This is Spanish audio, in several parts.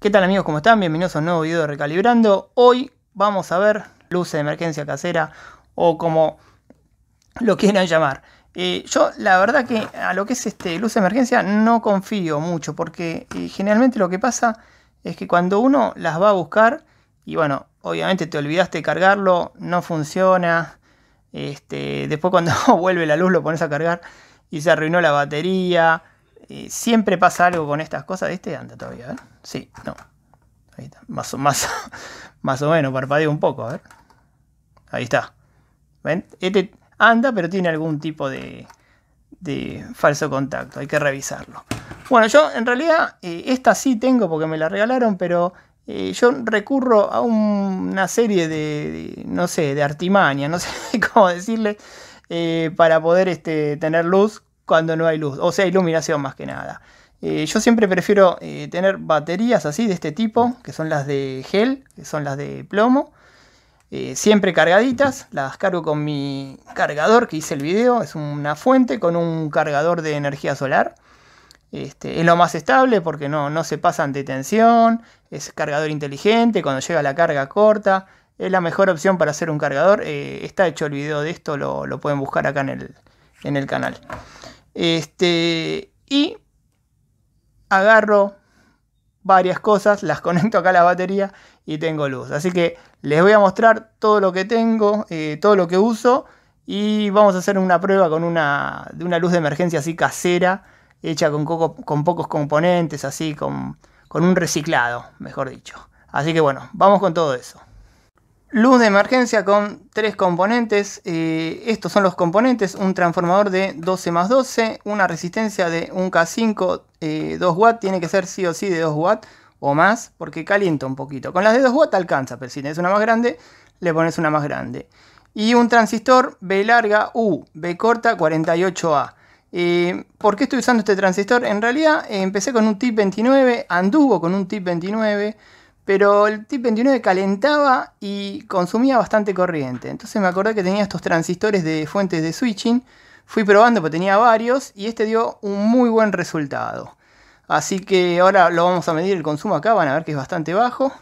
¿Qué tal amigos? ¿Cómo están? Bienvenidos a un nuevo video de Recalibrando. Hoy vamos a ver luces de emergencia casera o como lo quieran llamar. Eh, yo la verdad que a lo que es este luz de emergencia no confío mucho porque eh, generalmente lo que pasa es que cuando uno las va a buscar y bueno, obviamente te olvidaste de cargarlo, no funciona, este, después cuando vuelve la luz lo pones a cargar y se arruinó la batería, siempre pasa algo con estas cosas. Este anda todavía, ver. Sí, no. Ahí está. Más, o, menos, parpadeo un poco, a ver. Ahí está. ¿Ven? Este anda, pero tiene algún tipo de, falso contacto. Hay que revisarlo. Bueno, yo en realidad eh, esta sí tengo porque me la regalaron, pero eh, yo recurro a una serie de, no sé, de artimaña, no sé cómo decirle, eh, para poder este, tener luz cuando no hay luz, o sea, iluminación más que nada. Eh, yo siempre prefiero eh, tener baterías así de este tipo, que son las de gel, que son las de plomo, eh, siempre cargaditas, las cargo con mi cargador que hice el video, es una fuente con un cargador de energía solar. Este, es lo más estable porque no, se pasan de tensión, es cargador inteligente, cuando llega la carga corta, es la mejor opción para hacer un cargador. está hecho el video de esto, lo, pueden buscar acá en el, en el canal. Este, y agarro varias cosas, las conecto acá a la batería y tengo luz. Así que les voy a mostrar todo lo que tengo, eh, todo lo que uso y vamos a hacer una prueba con una, de una luz de emergencia así casera, hecha con, con pocos componentes, así con un reciclado, mejor dicho. Así que bueno, vamos con todo eso. Luz de emergencia con tres componentes. Eh, estos son los componentes. Un transformador de 12 más 12. Una resistencia de un K5 2 eh, watts. Tiene que ser sí o sí de 2 watts o más porque calienta un poquito. Con las de 2 watts alcanza, pero si tienes una más grande, le pones una más grande. Y un transistor B larga U, B corta 48A. Eh, ¿Por qué estoy usando este transistor? En realidad empecé con un TIP 29, anduvo con un TIP 29. Pero el TIP 29 calentaba y consumía bastante corriente. Entonces me acordé que tenía estos transistores de fuentes de switching. Fui probando, porque tenía varios, y este dio un muy buen resultado. Así que ahora lo vamos a medir el consumo acá, van a ver que es bastante bajo.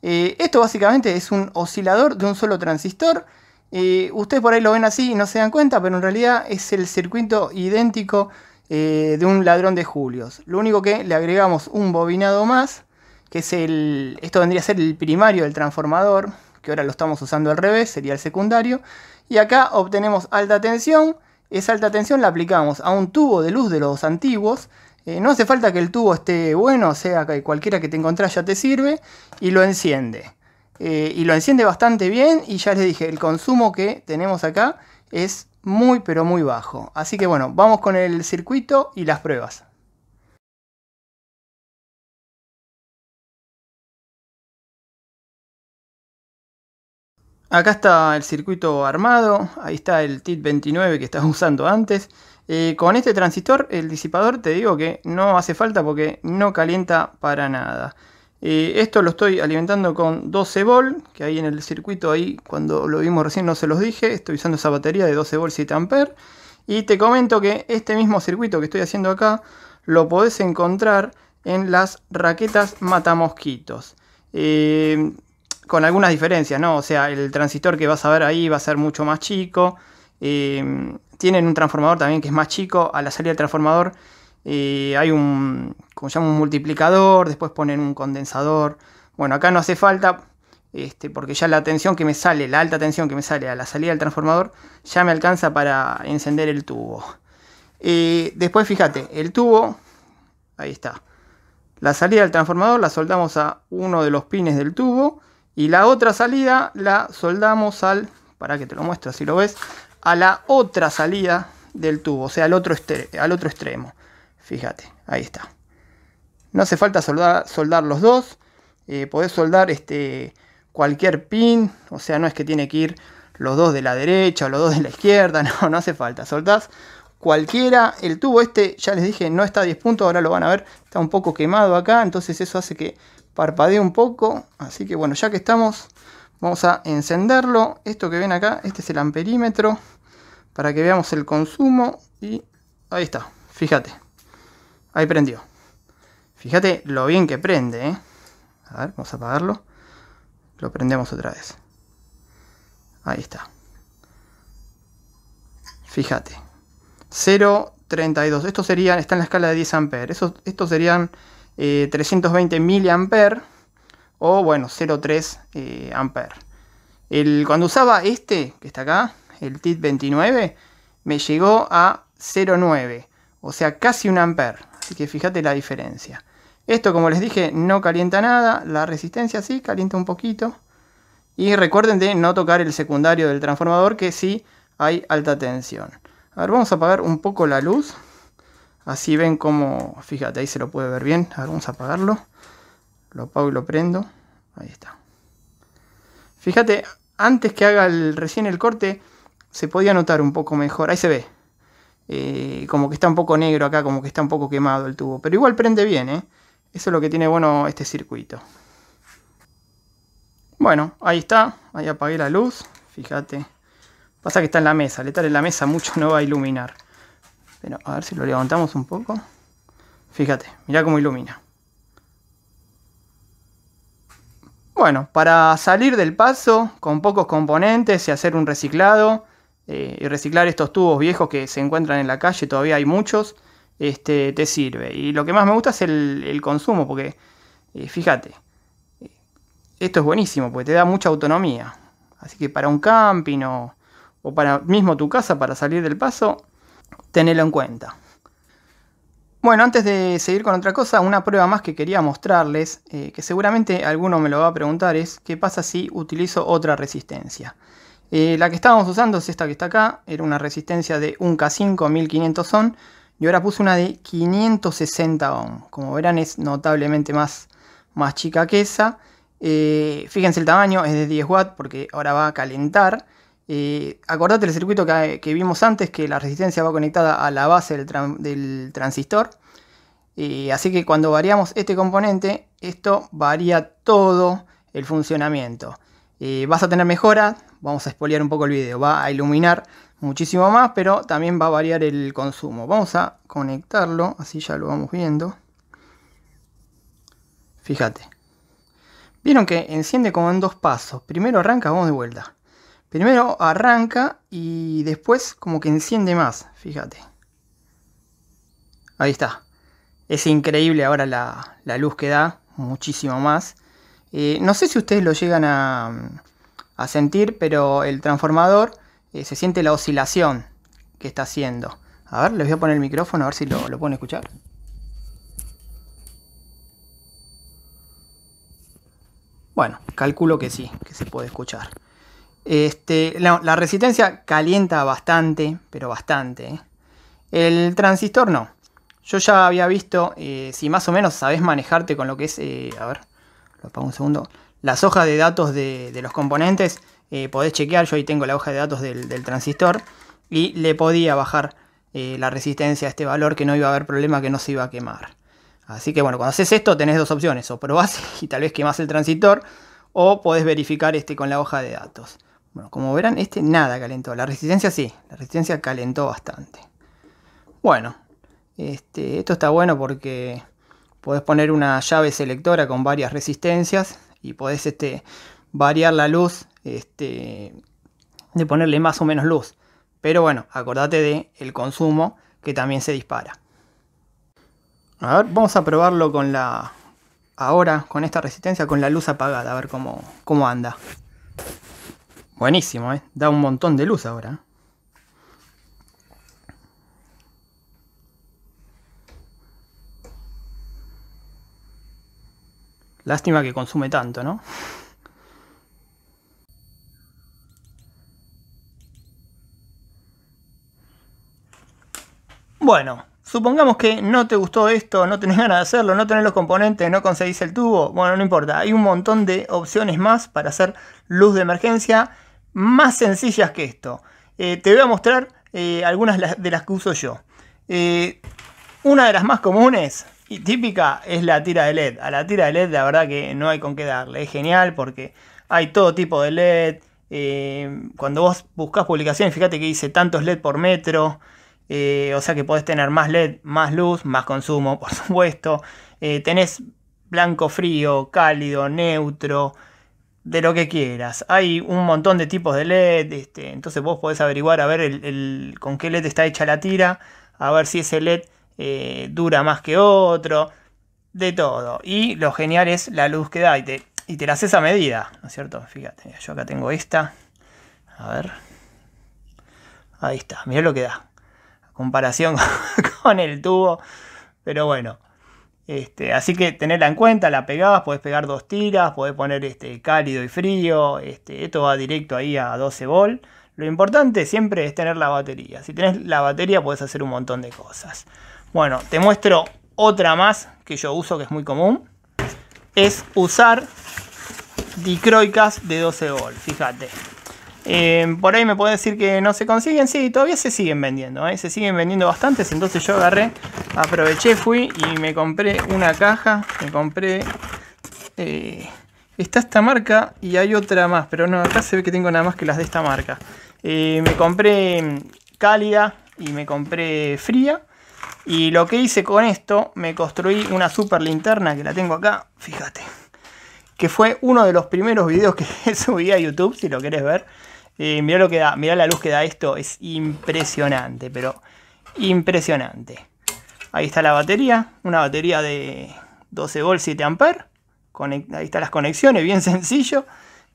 Eh, esto básicamente es un oscilador de un solo transistor. Eh, ustedes por ahí lo ven así y no se dan cuenta, pero en realidad es el circuito idéntico eh, de un ladrón de julios. Lo único que le agregamos un bobinado más que es el, esto vendría a ser el primario del transformador, que ahora lo estamos usando al revés, sería el secundario. Y acá obtenemos alta tensión, esa alta tensión la aplicamos a un tubo de luz de los antiguos, eh, no hace falta que el tubo esté bueno, o sea, que cualquiera que te encontrás ya te sirve, y lo enciende. Eh, y lo enciende bastante bien, y ya les dije, el consumo que tenemos acá es muy pero muy bajo. Así que bueno, vamos con el circuito y las pruebas. Acá está el circuito armado, ahí está el TIT29 que estaba usando antes. Eh, con este transistor, el disipador, te digo que no hace falta porque no calienta para nada. Eh, esto lo estoy alimentando con 12 v que ahí en el circuito, ahí cuando lo vimos recién no se los dije, estoy usando esa batería de 12 volts 7 tamper Y te comento que este mismo circuito que estoy haciendo acá, lo podés encontrar en las raquetas matamosquitos. Eh, con algunas diferencias, ¿no? O sea, el transistor que vas a ver ahí va a ser mucho más chico. Em, tienen un transformador también que es más chico. A la salida del transformador eh, hay un, como un multiplicador. Después ponen un condensador. Bueno, acá no hace falta, este, porque ya la tensión que me sale, la alta tensión que me sale a la salida del transformador, ya me alcanza para encender el tubo. Eh, después, fíjate, el tubo, ahí está. La salida del transformador la soltamos a uno de los pines del tubo y la otra salida la soldamos al, para que te lo muestre si lo ves, a la otra salida del tubo, o sea, al otro, al otro extremo. Fíjate, ahí está. No hace falta soldar, soldar los dos. Eh, podés soldar este, cualquier pin, o sea, no es que tiene que ir los dos de la derecha o los dos de la izquierda, no, no hace falta. Soldás cualquiera. El tubo este, ya les dije, no está a 10 puntos, ahora lo van a ver, está un poco quemado acá, entonces eso hace que Parpadeó un poco, así que bueno, ya que estamos, vamos a encenderlo. Esto que ven acá, este es el amperímetro, para que veamos el consumo y ahí está, fíjate, ahí prendió. Fíjate lo bien que prende, ¿eh? A ver, vamos a apagarlo. Lo prendemos otra vez. Ahí está. Fíjate. 0,32. esto serían, está en la escala de 10 amperes. esto estos serían 320 eh, mA o bueno 0,3 eh, amperes El, cuando usaba este que está acá, el TIT 29, me llegó a 0,9, o sea casi un ampere. Así que fíjate la diferencia. Esto como les dije no calienta nada, la resistencia sí calienta un poquito. Y recuerden de no tocar el secundario del transformador que sí hay alta tensión. A ver, vamos a apagar un poco la luz. Así ven como, fíjate, ahí se lo puede ver bien. vamos a apagarlo. Lo apago y lo prendo. Ahí está. Fíjate, antes que haga el, recién el corte, se podía notar un poco mejor. Ahí se ve. Eh, como que está un poco negro acá, como que está un poco quemado el tubo. Pero igual prende bien, ¿eh? Eso es lo que tiene bueno este circuito. Bueno, ahí está. Ahí apagué la luz. Fíjate. Pasa que está en la mesa. Al estar en la mesa mucho no va a iluminar a ver si lo levantamos un poco. Fíjate, mirá cómo ilumina. Bueno, para salir del paso con pocos componentes y hacer un reciclado eh, y reciclar estos tubos viejos que se encuentran en la calle, todavía hay muchos, este, te sirve. Y lo que más me gusta es el, consumo, porque eh, fíjate, eh, esto es buenísimo, porque te da mucha autonomía. Así que para un camping o para mismo tu casa, para salir del paso, tenerlo en cuenta. Bueno, antes de seguir con otra cosa, una prueba más que quería mostrarles, eh, que seguramente alguno me lo va a preguntar, es qué pasa si utilizo otra resistencia. Eh, la que estábamos usando es esta que está acá, era una resistencia de 1K5 1500 ohm, y ahora puse una de 560 ohm. Como verán es notablemente más, más chica que esa. Eh, fíjense el tamaño, es de 10 w porque ahora va a calentar acordate el circuito que, vimos antes, que la resistencia va conectada a la base del, transistor. así que cuando variamos este componente, esto varía todo el funcionamiento. vas a tener mejoras, vamos a espolear un poco el video, va a iluminar muchísimo más, pero también va a variar el consumo. Vamos a conectarlo, así ya lo vamos viendo. Fíjate. Vieron que enciende como en dos pasos. Primero arranca, vamos de vuelta. Primero arranca y después como que enciende más, fíjate. Ahí está. Es increíble ahora la, luz que da, muchísimo más. Eh, no sé si ustedes lo llegan a, mm, sentir, pero el transformador eh, se siente la oscilación que está haciendo. A ver, les voy a poner el micrófono a ver si lo, lo pueden escuchar. Bueno, calculo que sí, que se puede escuchar. Este, la, resistencia calienta bastante, pero bastante. ¿eh? El transistor no. Yo ya había visto, eh, si más o menos sabes manejarte con lo que es, eh, a ver, lo apago un segundo, las hojas de datos de, los componentes, podés chequear, yo ahí tengo la hoja de datos del, del transistor y le podía bajar la resistencia a este valor que no iba a haber problema, que no se iba a quemar. Así que bueno, cuando haces esto tenés dos opciones, o probás y tal vez quemás el transistor, o podés verificar este con la hoja de datos. Bueno, como verán, este nada calentó. La resistencia sí, la resistencia calentó bastante. Bueno, este, esto está bueno porque podés poner una llave selectora con varias resistencias y podés este, variar la luz este, de ponerle más o menos luz. Pero bueno, acordate de el consumo que también se dispara. A ver, vamos a probarlo con la... Ahora, con esta resistencia, con la luz apagada, a ver cómo, cómo anda. Buenísimo, eh. Da un montón de luz ahora. Eh. Lástima que consume tanto, ¿no? Bueno, supongamos que no te gustó esto, no tenés ganas de hacerlo, no tenés los componentes, no conseguís el tubo, bueno, no importa, hay un montón de opciones más para hacer luz de emergencia más sencillas que esto. Eh, te voy a mostrar eh, algunas de las que uso yo. Eh, una de las más comunes y típica es la tira de LED. A la tira de LED la verdad que no hay con qué darle. Es genial porque hay todo tipo de LED. cuando vos buscas publicaciones, fíjate que dice tantos LED por metro. o sea que podés tener más LED, más luz, más consumo, por supuesto. tenés blanco frío, cálido, neutro de lo que quieras. Hay un montón de tipos de LED, este, entonces vos podés averiguar a ver el, con qué LED está hecha la tira, a ver si ese LED eh, dura más que otro, de todo. Y lo genial es la luz que da y te, y te la haces a medida, ¿no es cierto? Fíjate, yo acá tengo esta, a ver, ahí está, mirá lo que da, comparación con el tubo, pero bueno. Este, así que tenerla en cuenta, la pegás, podés pegar dos tiras, podés poner este, cálido y frío, este, esto va directo ahí a 12 volt. Lo importante siempre es tener la batería. Si tenés la batería podés hacer un montón de cosas. Bueno, te muestro otra más que yo uso que es muy común. Es usar dicroicas de 12 volt, fíjate. Eh, por ahí me pueden decir que no se consiguen, sí, todavía se siguen vendiendo, ¿eh? se siguen vendiendo bastantes, entonces yo agarré, aproveché, fui y me compré una caja, me compré... Eh, está esta marca y hay otra más, pero no, acá se ve que tengo nada más que las de esta marca. me compré mm, cálida y me compré fría. Y lo que hice con esto, me construí una super linterna que la tengo acá, fíjate. Que fue uno de los primeros videos que subí a YouTube, si lo querés ver mirá lo que da, mirá la luz que da esto, es impresionante, pero impresionante. Ahí está la batería, una batería de 12 v 7 a Ahí están las conexiones, bien sencillo.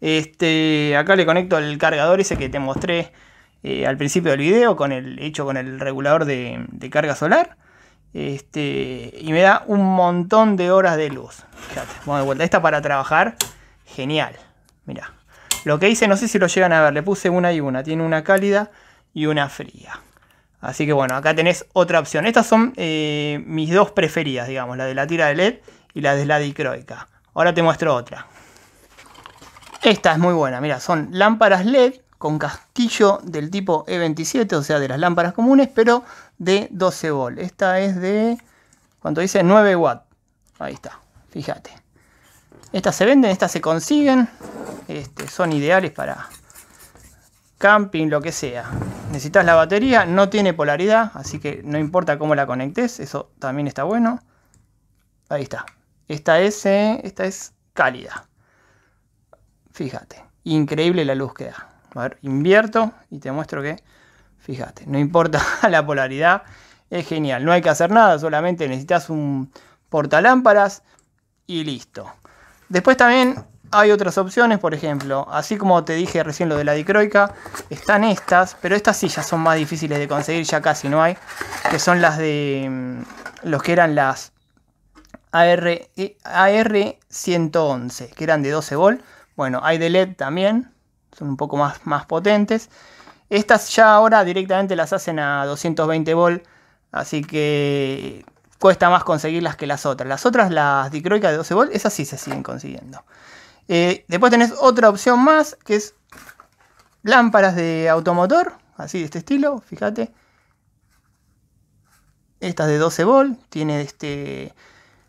Este, acá le conecto el cargador ese que te mostré eh, al principio del video, con el, hecho con el regulador de, carga solar. Este, y me da un montón de horas de luz. Fíjate, vamos de vuelta. Esta para trabajar, genial. Mirá. Lo que hice, no sé si lo llegan a ver, le puse una y una. Tiene una cálida y una fría. Así que bueno, acá tenés otra opción. Estas son eh, mis dos preferidas, digamos, la de la tira de LED y la de la dicroica. Ahora te muestro otra. Esta es muy buena, mira, son lámparas LED con castillo del tipo E27, o sea, de las lámparas comunes, pero de 12 v Esta es de, ¿Cuánto dice 9 watts. Ahí está, fíjate. Estas se venden, estas se consiguen. Este, son ideales para camping, lo que sea. Necesitas la batería, no tiene polaridad, así que no importa cómo la conectes, eso también está bueno. Ahí está. Esta es, eh, esta es cálida. Fíjate, increíble la luz que da. A ver, invierto y te muestro que, fíjate, no importa la polaridad, es genial. No hay que hacer nada, solamente necesitas un portalámparas y listo. Después también hay otras opciones, por ejemplo, así como te dije recién lo de la dicroica, están estas, pero estas sí ya son más difíciles de conseguir, ya casi no hay, que son las de mm, los que eran las AR, 111, eh, que eran de 12 v Bueno, hay de LED también, son un poco más, más potentes. Estas ya ahora directamente las hacen a 220 volt, así que cuesta más conseguirlas que las otras. Las otras, las dicroicas de 12 volt, esas sí se siguen consiguiendo. Eh, después tenés otra opción más, que es lámparas de automotor, así de este estilo, fíjate. Estas de 12 volt, tiene este,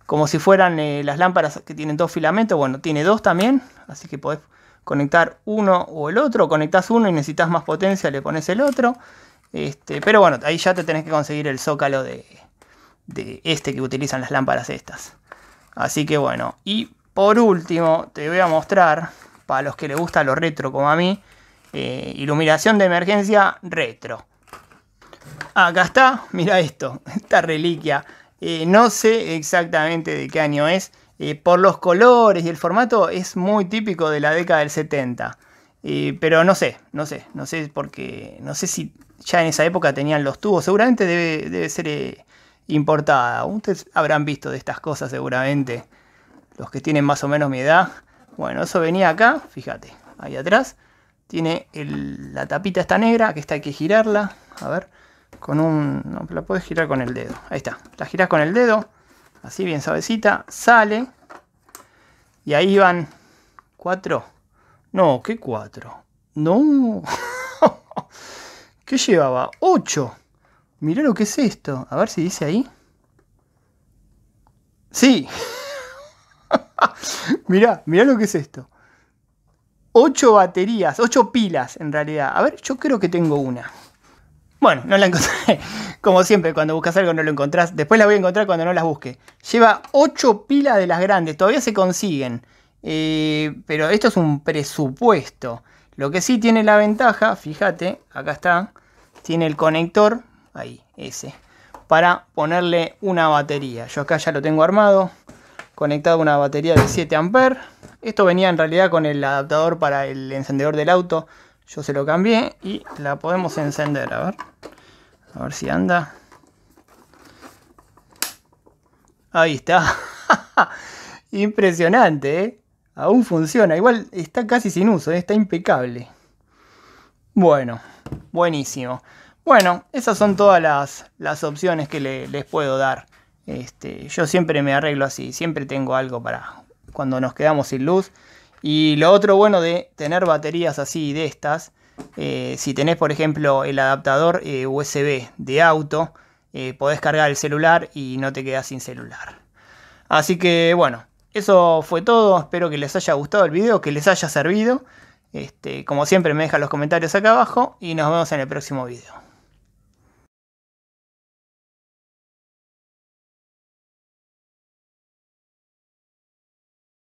como si fueran eh, las lámparas que tienen dos filamentos, bueno, tiene dos también, así que podés conectar uno o el otro, conectás uno y necesitas más potencia, le pones el otro. Este, pero bueno, ahí ya te tenés que conseguir el zócalo de, de este que utilizan las lámparas estas. Así que bueno, y por último te voy a mostrar, para los que les gusta lo retro como a mí, eh, iluminación de emergencia retro. Acá está, mira esto, esta reliquia. Eh, no sé exactamente de qué año es, eh, por los colores y el formato es muy típico de la década del 70. pero no sé, no sé, no sé porque no sé si ya en esa época tenían los tubos. Seguramente debe, ser importada. Ustedes habrán visto de estas cosas seguramente, los que tienen más o menos mi edad. Bueno, eso venía acá, fíjate, ahí atrás. Tiene la tapita esta negra, que esta hay que girarla. A ver, con un... No, la puedes girar con el dedo. Ahí está, la giras con el dedo, así bien suavecita, sale. Y ahí van cuatro. No, ¿qué cuatro? No. ¿Qué llevaba? Ocho. Mirá lo que es esto. A ver si dice ahí. Sí. mirá, mirá lo que es esto. Ocho baterías, ocho pilas en realidad. A ver, yo creo que tengo una. Bueno, no la encontré. Como siempre, cuando buscas algo no lo encontrás. Después la voy a encontrar cuando no las busque. Lleva ocho pilas de las grandes. Todavía se consiguen. Eh, pero esto es un presupuesto. Lo que sí tiene la ventaja, fíjate, acá está. Tiene el conector ahí, ese, para ponerle una batería. Yo acá ya lo tengo armado, conectado una batería de 7 amperes. Esto venía en realidad con el adaptador para el encendedor del auto. Yo se lo cambié y la podemos encender. A ver, a ver si anda. Ahí está. Impresionante, ¿eh? Aún funciona. Igual está casi sin uso, ¿eh? está impecable. Bueno, buenísimo. Bueno, esas son todas las, opciones que les puedo dar. Este, yo siempre me arreglo así, siempre tengo algo para cuando nos quedamos sin luz. Y lo otro bueno de tener baterías así de estas, eh, si tenés por ejemplo el adaptador eh, USB de auto, eh, podés cargar el celular y no te quedas sin celular. Así que bueno, eso fue todo. Espero que les haya gustado el video, que les haya servido. Este, como siempre me dejan los comentarios acá abajo y nos vemos en el próximo video.